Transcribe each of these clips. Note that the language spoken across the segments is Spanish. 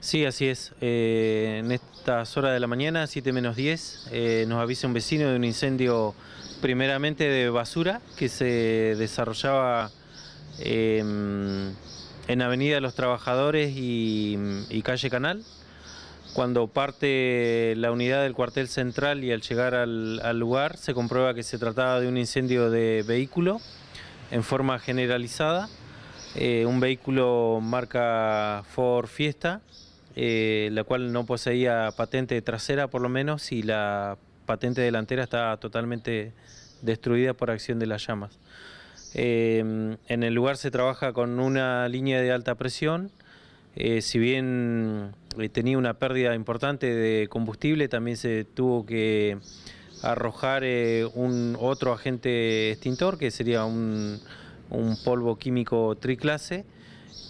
Sí, así es. Eh, en estas horas de la mañana, 7 menos 10, eh, nos avisa un vecino de un incendio primeramente de basura que se desarrollaba em, en Avenida de los Trabajadores y, Calle Canal. Cuando parte la unidad del cuartel central y al llegar al, lugar se comprueba que se trataba de un incendio de vehículo en forma generalizada. Eh, un vehículo marca Ford Fiesta eh, la cual no poseía patente trasera por lo menos y la patente delantera está totalmente destruida por acción de las llamas. Eh, en el lugar se trabaja con una línea de alta presión, eh, si bien tenía una pérdida importante de combustible, también se tuvo que arrojar un otro agente extintor, que sería un polvo químico triclase,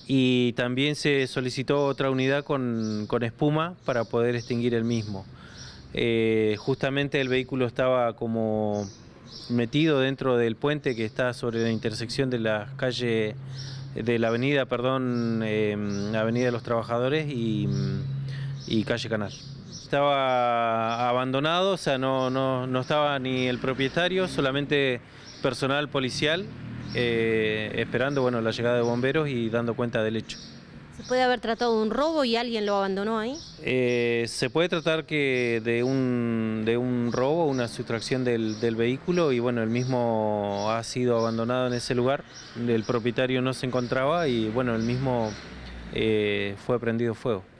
y también se solicitó otra unidad con, espuma para poder extinguir el mismo. Eh, justamente el vehículo estaba como metido dentro del puente que está sobre la intersección de la calle, de la avenida, perdón, em, Avenida de los Trabajadores y, calle Canal. Estaba abandonado, o sea, no estaba ni el propietario, solamente personal policial eh, esperando bueno, la llegada de bomberos y dando cuenta del hecho. ¿Se puede haber tratado de un robo y alguien lo abandonó ahí? Eh, se puede tratar que de un, de un robo, una sustracción del, vehículo y bueno, el mismo ha sido abandonado en ese lugar, el propietario no se encontraba y bueno, el mismo eh, fue prendido fuego.